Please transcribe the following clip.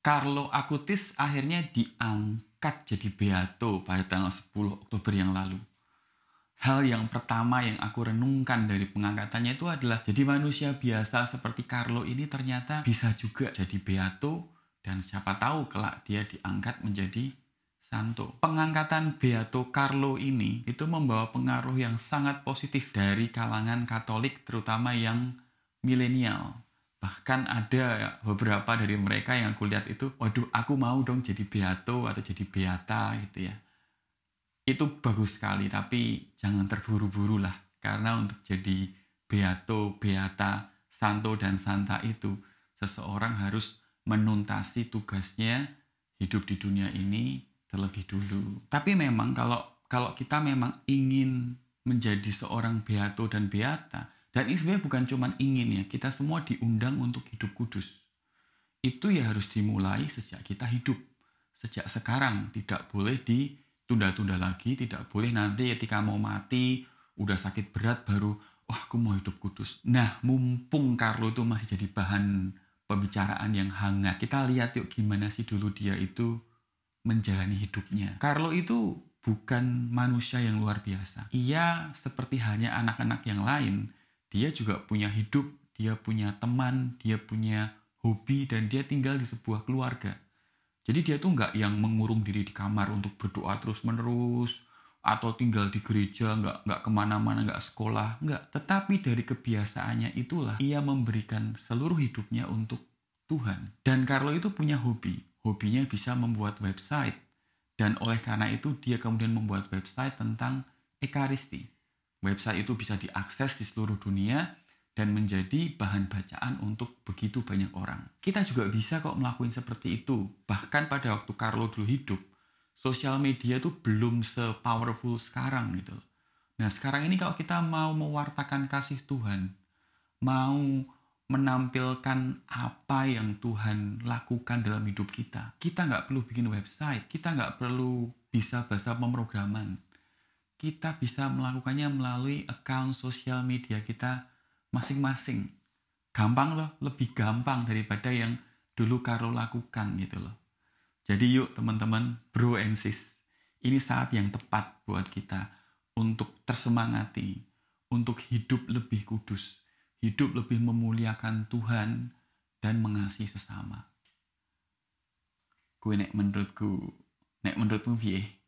Carlo Acutis akhirnya diangkat jadi beato pada tanggal 10 Oktober yang lalu. Hal yang pertama yang aku renungkan dari pengangkatannya itu adalah jadi manusia biasa seperti Carlo ini ternyata bisa juga jadi beato dan siapa tahu kelak dia diangkat menjadi santo. Pengangkatan beato Carlo ini itu membawa pengaruh yang sangat positif dari kalangan Katolik terutama yang milenial bahkan ada beberapa dari mereka yang aku lihat itu waduh aku mau dong jadi beato atau jadi beata gitu ya itu bagus sekali tapi jangan terburu-buru lah karena untuk jadi beato beata santo dan santa itu seseorang harus menuntasi tugasnya hidup di dunia ini terlebih dulu tapi memang kalau kalau kita memang ingin menjadi seorang beato dan beata dan ini sebenarnya bukan cuma ingin ya, kita semua diundang untuk hidup kudus. Itu ya harus dimulai sejak kita hidup. Sejak sekarang, tidak boleh ditunda-tunda lagi, tidak boleh nanti ketika mau mati, udah sakit berat baru, wah oh, aku mau hidup kudus. Nah, mumpung Carlo itu masih jadi bahan pembicaraan yang hangat, kita lihat yuk gimana sih dulu dia itu menjalani hidupnya. Carlo itu bukan manusia yang luar biasa. Ia seperti hanya anak-anak yang lain, dia juga punya hidup, dia punya teman, dia punya hobi, dan dia tinggal di sebuah keluarga. Jadi dia tuh nggak yang mengurung diri di kamar untuk berdoa terus-menerus, atau tinggal di gereja, nggak nggak kemana-mana, nggak sekolah, nggak. Tetapi dari kebiasaannya itulah ia memberikan seluruh hidupnya untuk Tuhan. Dan Carlo itu punya hobi. Hobinya bisa membuat website. Dan oleh karena itu dia kemudian membuat website tentang Ekaristi. Website itu bisa diakses di seluruh dunia dan menjadi bahan bacaan untuk begitu banyak orang. Kita juga bisa kok melakukan seperti itu. Bahkan pada waktu Carlo dulu hidup, sosial media itu belum sepowerful sekarang gitu Nah sekarang ini kalau kita mau mewartakan kasih Tuhan, mau menampilkan apa yang Tuhan lakukan dalam hidup kita. Kita nggak perlu bikin website, kita nggak perlu bisa bahasa pemrograman kita bisa melakukannya melalui account sosial media kita masing-masing. Gampang loh, lebih gampang daripada yang dulu Karo lakukan gitu loh. Jadi yuk teman-teman, bro and sis, ini saat yang tepat buat kita untuk tersemangati, untuk hidup lebih kudus, hidup lebih memuliakan Tuhan dan mengasihi sesama. Gue nek menurutku, nek menurutmu vieh.